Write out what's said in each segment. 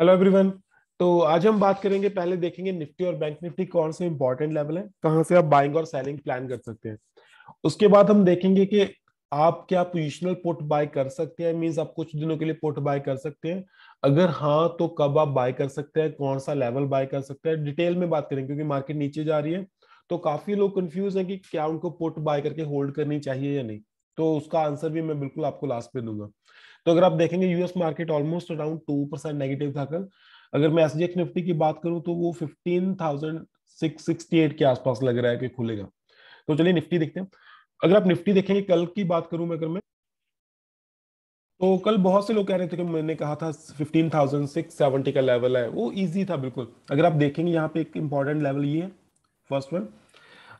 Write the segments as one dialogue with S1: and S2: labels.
S1: hello everyone तो आज हम बात करेंगे पहले देखेंगे निफ्टी और बैंक निफ्टी कौन से इंपॉर्टेंट लेवल है कहां से आप बाइंग और सेलिंग प्लान कर सकते हैं उसके बाद हम देखेंगे कि आप क्या पोजिशनल पोर्ट बाय कर सकते हैं मींस आप कुछ दिनों के लिए पोर्ट बाय कर सकते हैं अगर हाँ तो कब आप बाय कर सकते हैं कौन सा लेवल बाय कर सकते हैं डिटेल में बात करेंगे क्योंकि मार्केट नीचे जा रही है तो काफी लोग कंफ्यूज हैं कि क्या उनको पोर्ट बाय करके होल्ड करनी चाहिए या नहीं तो उसका आंसर भी मैं बिल्कुल आपको लास्ट पे दूंगा तो अगर आप देखेंगे US market almost around two percent negative था कल अगर मैं एसजीएक्स निफ्टी की बात करूं तो वो fifteen thousand six sixty eight के आसपास लग रहा है कि खुलेगा तो चलिए निफ्टी देखते हैं अगर आप निफ्टी देखेंगे कल की बात करूं मैं अगर मैं तो कल बहुत से लोग कह रहे थे कि मैंने कहा था फिफ्टीन थाउजेंड सिक्स सेवेंटी का लेवल है वो इजी था बिल्कुल अगर आप देखेंगे यहाँ पे एक इम्पॉर्टेंट लेवल ये है फर्स्ट वन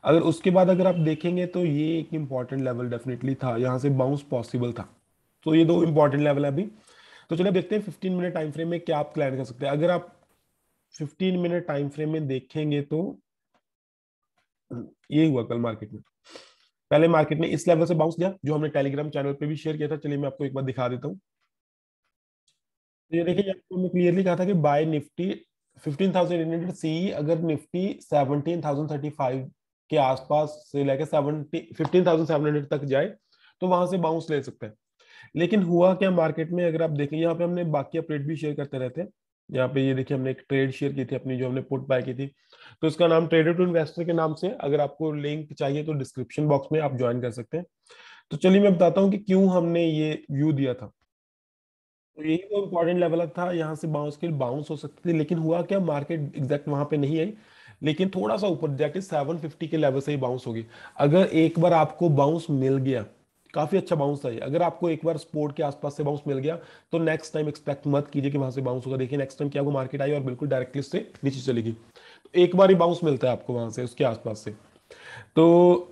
S1: अगर उसके बाद अगर आप देखेंगे तो ये एक इम्पॉर्टेंट लेवल डेफिनेटली था यहाँ से बाउंस पॉसिबल था तो ये दो इंपॉर्टेंट लेवल है अभी तो चलिए देखते हैं फिफ्टीन मिनट टाइम फ्रेम में क्या आप क्लैन कर सकते हैं अगर आप फिफ्टीन मिनट टाइम फ्रेम में देखेंगे तो ये हुआ कल मार्केट में पहले मार्केट ने इस लेवल से बाउंस दिया जो हमने टेलीग्राम चैनल पे भी शेयर किया था चलिए मैं आपको एक बार दिखा देता हूँ तो ये देखिए आपको हमने क्लियरली कहा था कि बाय निफ्टी 15,800 अगर निफ्टी 17,035 के आसपास से लेकर 15,700 तक जाए तो वहां से बाउंस ले सकते हैं लेकिन हुआ क्या मार्केट में अगर आप देखें यहाँ पे हमने बाकी अपडेट भी शेयर करते रहते हैं यहाँ पे ये देखिए हमने एक ट्रेड शेयर की थी अपनी जो हमने पुट बाय की थी तो इसका नाम ट्रेडर टू इन्वेस्टर के नाम से अगर आपको लिंक चाहिए तो डिस्क्रिप्शन बॉक्स में आप ज्वाइन कर सकते हैं तो चलिए मैं बताता हूँ कि क्यों हमने ये व्यू दिया था तो यही वो इम्पोर्टेंट लेवल था यहाँ से बाउंस के बाउंस हो सकती थी लेकिन हुआ क्या मार्केट एग्जैक्ट वहां पे नहीं आई लेकिन थोड़ा सा ऊपर दैट इज 750 के लेवल से ही बाउंस होगी अगर एक बार आपको बाउंस मिल गया काफ़ी अच्छा बाउंस था ये अगर आपको एक बार स्पोर्ट के आसपास से बाउंस मिल गया तो नेक्स्ट टाइम एक्सपेक्ट मत कीजिए कि वहां से बाउंस होगा देखिए नेक्स्ट टाइम क्या वो मार्केट आई और बिल्कुल डायरेक्टली से नीचे चलेगी तो एक बार ही बाउंस मिलता है आपको वहां से उसके आसपास से तो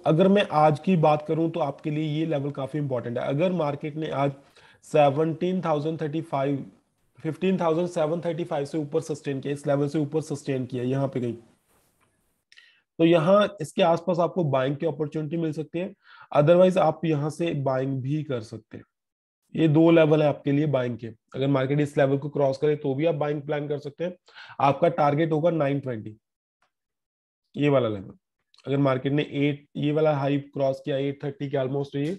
S1: अगर मैं आज की बात करूं तो आपके लिए ये लेवल काफ़ी इंपॉर्टेंट है अगर मार्केट ने आज सेवनटीन थाउजेंड थर्टी फाइव से ऊपर सस्टेन किया इस लेवल से ऊपर सस्टेन किया यहाँ पे गई तो यहाँ इसके आसपास आपको बाइंग की अपॉर्चुनिटी मिल सकती है अदरवाइज आप यहाँ से बाइंग भी कर सकते हैं ये दो लेवल है आपके लिए बाइंग के अगर मार्केट इस लेवल को क्रॉस करे तो भी आप बाइंग प्लान कर सकते हैं आपका टारगेट होगा नाइन ट्वेंटी ये वाला लेवल अगर मार्केट ने एट ये वाला हाई क्रॉस किया एट थर्टी के ऑलमोस्ट ये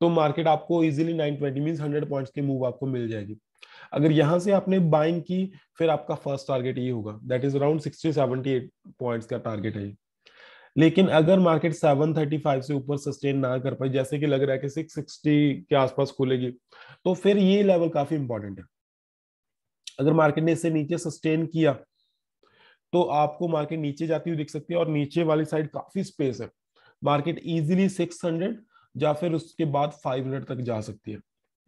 S1: तो मार्केट आपको easily nine twenty mean hundred point की मूव आपको मिल जाएगी अगर यहां से आपने बाइंग की फिर आपका फर्स्ट टारगेट ये होगा that is around sixty seventy eight point का टारगेट है ये लेकिन अगर मार्केट 735 से ऊपर सस्टेन ना कर पाए जैसे कि लग रहा है कि 660 के आसपास खुलेगी तो फिर ये लेवल काफी इंपॉर्टेंट है अगर मार्केट ने इसे नीचे सस्टेन किया तो आपको मार्केट नीचे जाती हुई दिख सकती है और नीचे वाली साइड काफी स्पेस है मार्केट इजिली सिक्स या फिर उसके बाद फाइव तक जा सकती है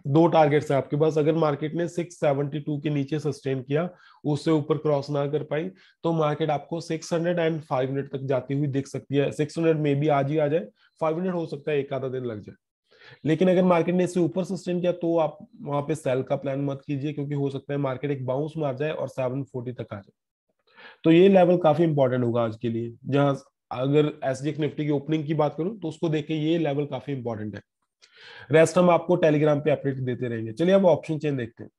S1: दो टारगेट्स है आपके पास अगर मार्केट ने 672 के नीचे सस्टेन किया उससे ऊपर क्रॉस ना कर पाई तो मार्केट आपको 600 एंड 500 तक जाती हुई दिख सकती है 600 में भी आज ही आ जाए 500 हो सकता है एक आधा दिन लग जाए लेकिन अगर मार्केट ने इससे ऊपर सस्टेन किया तो आप वहां पे सेल का प्लान मत कीजिए क्योंकि हो सकता है मार्केट एक बाउंस मार जाए और सेवन फोर्टी तक आ जाए तो ये लेवल काफी इंपॉर्टेंट होगा आज के लिए जहां अगर एस निफ्टी की ओपनिंग की बात करूं तो उसको देख ये लेवल काफी इंपॉर्टेंट है रेस्ट हम आपको टेलीग्राम पे अपडेट देते रहेंगे चलिए अब ऑप्शन चेन देखते हैं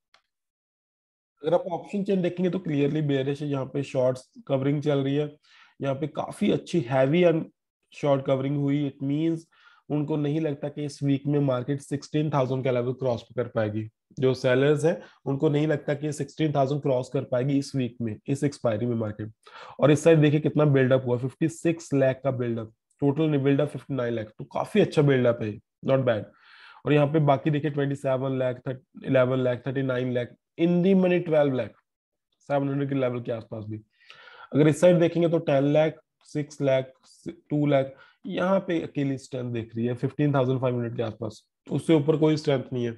S1: अगर आप ऑप्शन चेन देखेंगे तो क्लियरली बेरिश है यहाँ पे शॉर्ट कवरिंग चल रही है यहाँ पे काफी अच्छी हैवी एंड शॉर्ट कवरिंग हुई इट मींस उनको नहीं लगता कि इस वीक में मार्केट 16,000 का लेवल क्रॉस कर पाएगी जो सेलर्स हैं उनको नहीं लगता कि 16,000 क्रॉस कर पाएगी इस वीक में इस एक्सपायरी में मार्केट और इस साइड देखिए कितना बिल्डअप हुआ 56 लाख का बिल्डअप टोटल बिल्डअप 59 लाख तो काफी अच्छा बिल्डअप है नॉट बैड और यहाँ पे बाकी देखिए twenty seven lakh eleven lakh thirty nine lakh in the money twelve lakh seven hundred के लेवल के आसपास भी अगर इस साइड देखेंगे तो ten lakh six lakh two lakh यहाँ पे अकेली स्ट्रेंथ देख रही है फिफ्टीन थाउजेंड फाइव हंड्रेड के आसपास उससे ऊपर कोई स्ट्रेंथ नहीं है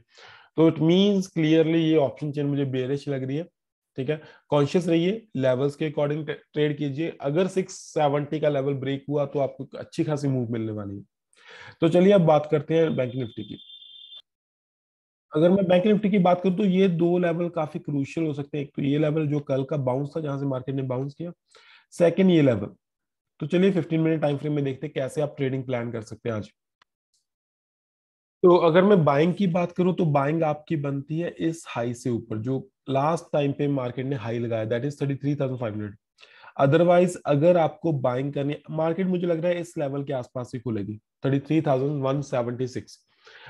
S1: तो इट मीन्स क्लियरली ये ऑप्शन चेन मुझे बेरिश लग रही है ठीक है कॉन्शियस रहिए लेवल्स के अकॉर्डिंग ट्रेड कीजिए अगर सिक्स सेवेंटी का लेवल ब्रेक हुआ तो आपको अच्छी खासी मूव मिलने वाली है तो चलिए अब बात करते हैं बैंक निफ्टी की अगर मैं बैंक निफ्टी की बात करूं तो ये दो लेवल काफी क्रूशियल हो सकते हैं एक तो ये लेवल जो कल का बाउंस था जहां से मार्केट ने बाउंस किया सेकंड ये लेवल तो चलिए 15 मिनट टाइम फ्रेम में देखते हैं कैसे आप ट्रेडिंग प्लान कर सकते हैं आज तो अगर मैं बाइंग की बात करूं तो बाइंग आपकी बनती है इस हाई से ऊपर जो लास्ट टाइम पे मार्केट ने हाई लगाया that is thirty three thousand five hundred otherwise अगर आपको बाइंग करनी मार्केट मुझे लग रहा है इस लेवल के आसपास ही खुलेगी thirty three thousand one seventy six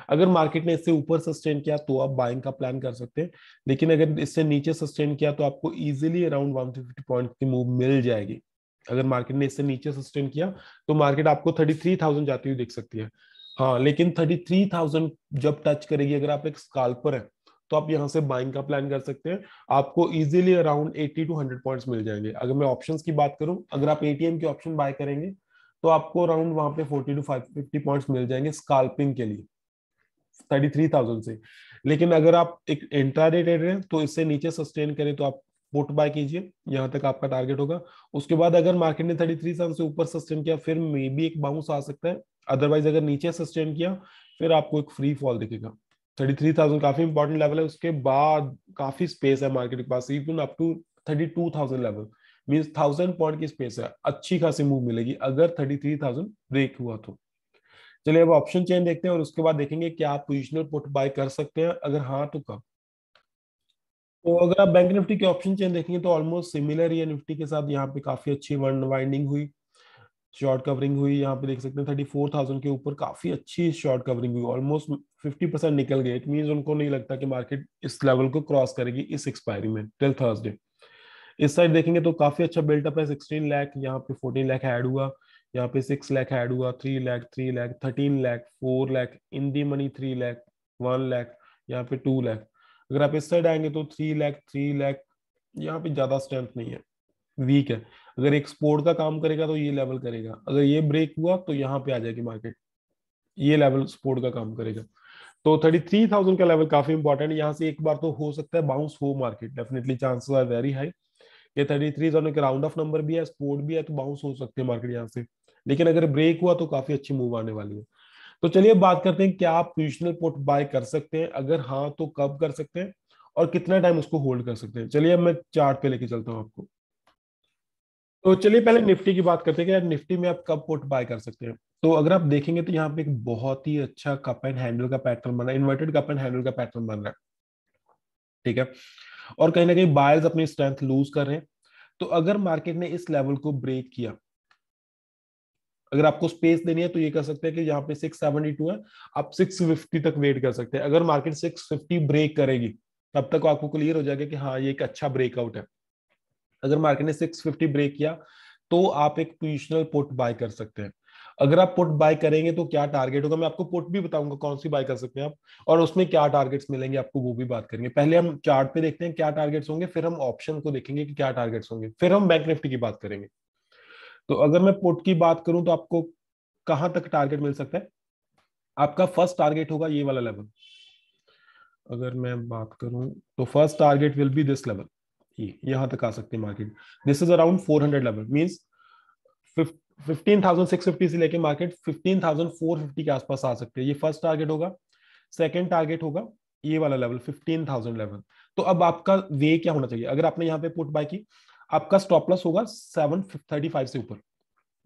S1: अगर मार्केट ने इससे ऊपर सस्टेन किया तो आप बाइंग का प्लान कर सकते हैं लेकिन अगर इससे नीचे सस्टेन किया तो आपको easily around one fifty point की मूव मिल जाएगी अगर मार्केट ने इससे नीचे सस्टेन किया तो मार्केट आपको थर्टी थ्री थाउजेंड जाती हुई दिख सकती है हाँ लेकिन थर्टी थ्री थाउजेंड जब टच करेगी अगर आप एक स्काल्पर है तो आप यहाँ से बाइंग का प्लान कर सकते हैं आपको इजीली अराउंड 80 टू 100 पॉइंट्स मिल जाएंगे अगर मैं ऑप्शंस की बात करूं अगर आप एटीएम के ऑप्शन बाय करेंगे तो आपको अराउंड वहां पे 40 टू 50 पॉइंट्स मिल जाएंगे स्काल्पिंग के लिए 33,000 से लेकिन अगर आप एक इंट्राडे ट्रेड रहे तो इससे नीचे सस्टेन करें तो आप पुट बाय कीजिए यहाँ तक आपका टारगेट होगा उसके बाद अगर मार्केट ने थर्टी थ्री से ऊपर सस्टेन किया फिर मे बी एक बाउंस आ सकता है अदरवाइज अगर नीचे सस्टेन किया फिर आपको एक फ्री फॉल दिखेगा थर्टी थ्री थाउजेंड काफी इंपॉर्टेंट लेवल है उसके बाद काफी स्पेस है मार्केट के पास even up to thirty two thousand level means thousand point की स्पेस है अच्छी खासी मूव मिलेगी अगर थर्टी थ्री थाउजेंड ब्रेक हुआ तो चलिए अब ऑप्शन चेंज देखते हैं और उसके बाद देखेंगे क्या आप पोजिशनल पुट बाय कर सकते हैं अगर हाँ तो कब तो अगर आप बैंक निफ्टी के ऑप्शन चेंज देखेंगे तो ऑलमोस्ट सिमिलर ही निफ्टी के साथ यहाँ पे काफी अच्छी वर्ण वाइंडिंग हुई शॉर्ट कवरिंग हुई यहाँ पे देख सकते हैं थर्टी फोर थाउजेंड के ऊपर काफी अच्छी शॉर्ट कवरिंग हुई ऑलमोस्ट फिफ्टी परसेंट निकल गए इट मीन उनको नहीं लगता कि मार्केट इस लेवल को क्रॉस करेगी इस एक्सपायरी में टिल थर्सडे इस साइड देखेंगे तो काफी अच्छा बिल्टअप है सिक्सटीन लैख यहाँ पे फोर्टीन लैख ऐड हुआ यहाँ पे सिक्स लैख ऐड हुआ three lakh three lakh thirteen lakh four lakh in the money three lakh one lakh यहाँ पे टू लैख अगर आप इस साइड आएंगे तो थ्री लैख थ्री लैख यहाँ पे ज्यादा स्ट्रेंथ नहीं है वीक है अगर एक का काम करेगा तो ये लेवल करेगा अगर ये ब्रेक हुआ तो यहाँ पे आ जाएगी मार्केट ये लेवल सपोर्ट का काम करेगा तो थर्टी थ्री थाउजेंड का लेवल काफी इंपॉर्टेंट यहाँ से एक बार तो हो सकता है बाउंस हो market definitely chances are very high ये थर्टी थ्री थाउजेंड का राउंड ऑफ नंबर भी है सपोर्ट भी है तो बाउंस हो सकते हैं मार्केट यहाँ से लेकिन अगर ब्रेक हुआ तो काफी अच्छी मूव आने वाली है तो चलिए बात करते हैं क्या आप पोजिशनल पुट बाय कर सकते हैं अगर हाँ तो कब कर सकते हैं और कितना टाइम उसको होल्ड कर सकते हैं चलिए अब मैं चार्ट पे लेके चलता हूँ आपको तो चलिए पहले निफ्टी की बात करते हैं कि निफ्टी में आप कब पुट बाय कर सकते हैं तो अगर आप देखेंगे तो यहाँ पे एक बहुत ही अच्छा कप एंड हैंडल का पैटर्न बन रहा है इन्वर्टेड कप एंड हैंडल का पैटर्न बन रहा है ठीक है और कहीं ना कहीं बायर्स अपनी स्ट्रेंथ लूज कर रहे हैं तो अगर मार्केट ने इस लेवल को ब्रेक किया अगर आपको स्पेस देनी है तो ये कर सकते हैं कि यहाँ पे टू है आप फिफ्टी तक वेट कर सकते हैं अगर मार्केट फिफ्टी ब्रेक करेगी तब तक आपको क्लियर हो जाएगा कि हाँ ये एक अच्छा ब्रेकआउट है अगर मार्केट ने 650 ब्रेक किया तो आप एक पोजिशनल पुट बाय कर सकते हैं अगर आप पुट बाय करेंगे तो क्या टारगेट होगा मैं आपको पुट भी बताऊंगा कौन सी बाय कर सकते हैं आप और उसमें क्या टारगेट्स मिलेंगे आपको वो भी बात करेंगे पहले हम चार्ट पे देखते हैं क्या टारगेट्स होंगे फिर हम ऑप्शन को देखेंगे कि क्या टारगेट्स होंगे फिर हम बैंक निफ्टी की बात करेंगे तो अगर मैं पुट की बात करूं तो आपको कहां तक टारगेट मिल सकता है आपका फर्स्ट टारगेट होगा ये वाला लेवल अगर मैं बात करूं तो first target will be this level यहां तक आ सकती है market this is around 400 level means 15,650 से लेके मार्केट 15,450 के आसपास आ सकते हैं ये फर्स्ट टारगेट होगा सेकंड टारगेट होगा ये वाला लेवल 15,000 लेवल तो अब आपका वे क्या होना चाहिए अगर आपने यहाँ पे पुट बाय की आपका स्टॉप लॉस होगा 735 से ऊपर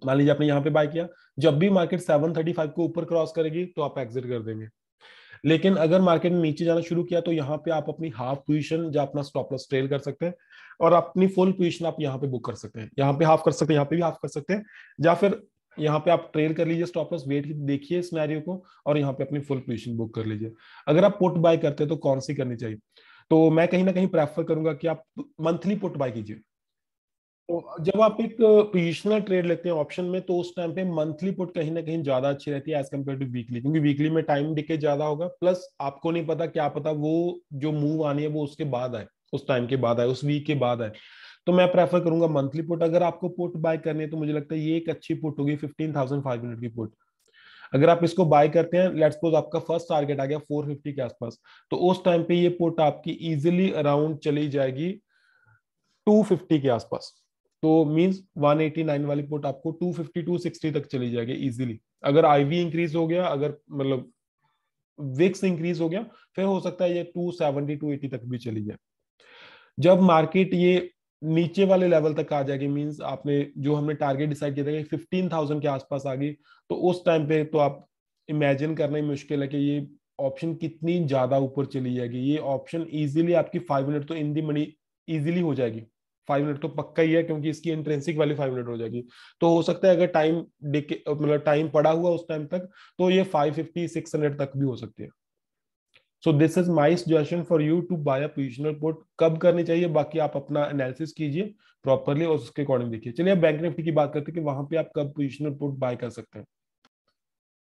S1: मान लीजिए आपने यहाँ पे बाय किया जब भी मार्केट 735 को ऊपर क्रॉस करेगी तो आप एग्जिट कर देंगे लेकिन अगर मार्केट ने नीचे जाना शुरू किया तो यहाँ पे आप अपनी हाफ पोजिशन या अपना स्टॉप लॉस ट्रेल कर सकते हैं और अपनी फुल पोजिशन आप यहाँ पे बुक कर सकते हैं यहाँ पे हाफ कर सकते हैं यहाँ पे भी हाफ कर सकते हैं या फिर यहाँ पे आप ट्रेल कर लीजिए स्टॉप लॉस वेट देखिए स्नैरियो को और यहाँ पे अपनी फुल पोजिशन बुक कर लीजिए अगर आप पुट बाय करते हैं तो कौन सी करनी चाहिए तो मैं कहीं ना कहीं प्रेफर करूंगा कि आप मंथली पुट बाय कीजिए तो जब आप एक पोजिशनल ट्रेड लेते हैं ऑप्शन में तो उस टाइम पे मंथली पुट कहीं ना कहीं ज्यादा अच्छी रहती है एज कम्पेयर टू वीकली क्योंकि वीकली में टाइम डिके ज्यादा होगा प्लस आपको नहीं पता क्या पता वो जो मूव आनी है वो उसके बाद आए उस टाइम के बाद आए उस वीक के बाद आए तो मैं प्रेफर करूंगा मंथली पुट अगर आपको पुट बाय करनी है तो मुझे लगता है ये एक अच्छी पुट होगी फिफ्टीन थाउजेंड फाइव हंड्रेड की पुट अगर आप इसको बाय करते हैं लेट्स सपोज आपका फर्स्ट टारगेट आ गया 450 के आसपास तो उस टाइम पे ये पुट आपकी इजीली अराउंड चली जाएगी 250 के आसपास तो मींस 189 वाली पोर्ट आपको 250 260 तक चली जाएगी इजीली अगर आईवी इंक्रीज हो गया अगर मतलब विक्स इंक्रीज हो गया फिर हो सकता है ये 270 280 तक भी चली जाए जब मार्केट ये नीचे वाले लेवल तक आ जाएगी मींस आपने जो हमने टारगेट डिसाइड किया था फिफ्टीन थाउजेंड के आसपास आ गई तो उस टाइम पे तो आप इमेजिन करना ही मुश्किल है कि ये ऑप्शन कितनी ज्यादा ऊपर चली जाएगी ये ऑप्शन इजीली आपकी 500 तो इन दी मनी इजीली हो जाएगी फाइव मिनट तो पक्का ही है क्योंकि इसकी इंट्रेंसिक वाली फाइव मिनट हो जाएगी तो हो सकता है अगर टाइम मतलब टाइम पड़ा हुआ उस टाइम तक तो ये फाइव फिफ्टी सिक्स हंड्रेड तक भी हो सकती है so this is my suggestion for you to buy a positional port कब करनी चाहिए बाकी आप अपना एनालिसिस कीजिए प्रॉपरली और उसके अकॉर्डिंग देखिए चलिए बैंक निफ्टी की बात करते हैं कि वहां पे आप कब पोजिशनल पोर्ट बाय कर सकते हैं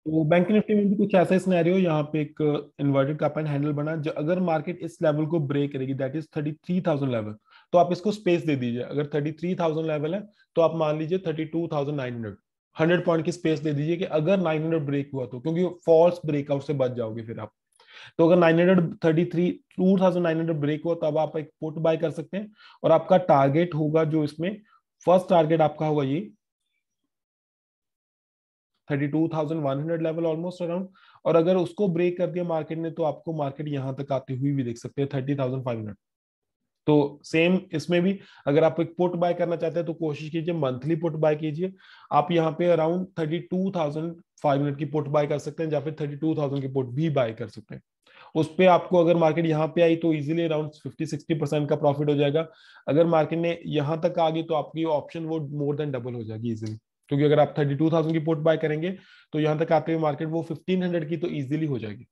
S1: तो बैंक निफ्टी में भी कुछ ऐसा स्नैरियो यहाँ पे एक इन्वर्टेड का अपन हैंडल बना जो अगर मार्केट इस लेवल को ब्रेक करेगी that is thirty three thousand level तो आप इसको स्पेस दे दीजिए अगर थर्टी थ्री थाउजेंड लेवल है तो आप मान लीजिए thirty two thousand nine hundred hundred point की स्पेस दे दीजिए कि अगर नाइन हंड्रेड ब्रेक हुआ तो क्योंकि फॉल्स ब्रेकआउट से बच जाओगे फिर आप तो अगर 933 2900 ब्रेक तो तब आप एक पुट बाय कर सकते हैं और आपका टारगेट होगा जो इसमें फर्स्ट टारगेट आपका होगा ये 32,100 लेवल ऑलमोस्ट अराउंड और अगर उसको ब्रेक कर दिया मार्केट ने तो आपको मार्केट यहां तक आती हुई भी देख सकते हैं थर्टी थाउजेंड फाइव हंड्रेड तो सेम इसमें भी अगर आप एक पुट बाय करना चाहते हैं तो कोशिश कीजिए मंथली पुट बाय कीजिए आप यहाँ पे around thirty two thousand five hundred की पुट बाय कर सकते हैं या फिर थर्टी टू थाउजेंड की पुट भी बाय कर सकते हैं उस पर आपको अगर मार्केट यहाँ पे आई तो easily around fifty sixty percent का प्रॉफिट हो जाएगा अगर मार्केट ने यहाँ तक आ गई तो आपकी ऑप्शन वो मोर देन डबल हो जाएगी इजिली क्योंकि अगर आप थर्टी टू थाउजेंड की पुट बाय करेंगे तो यहाँ तक आते हुए मार्केट वो फिफ्टीन हंड्रेड की तो इजिली हो जाएगी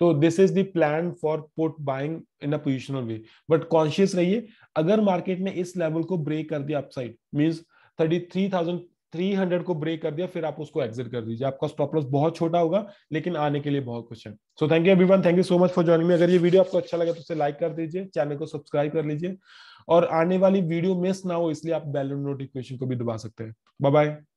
S1: तो दिस इज द्लान plan for put buying in a positional way but conscious रहिए अगर मार्केट ने इस लेवल को ब्रेक कर दिया upside means thirty three thousand three hundred को ब्रेक कर दिया फिर आप उसको एग्जिट कर दीजिए आपका स्टॉप लॉस बहुत छोटा होगा लेकिन आने के लिए बहुत कुछ है so thank you everyone thank you so much for joining अगर ये वीडियो आपको अच्छा लगा तो उसे लाइक कर दीजिए चैनल को सब्सक्राइब कर लीजिए और आने वाली वीडियो मिस ना हो इसलिए आप बेल नोटिफिकेशन को भी दबा सकते हैं बाय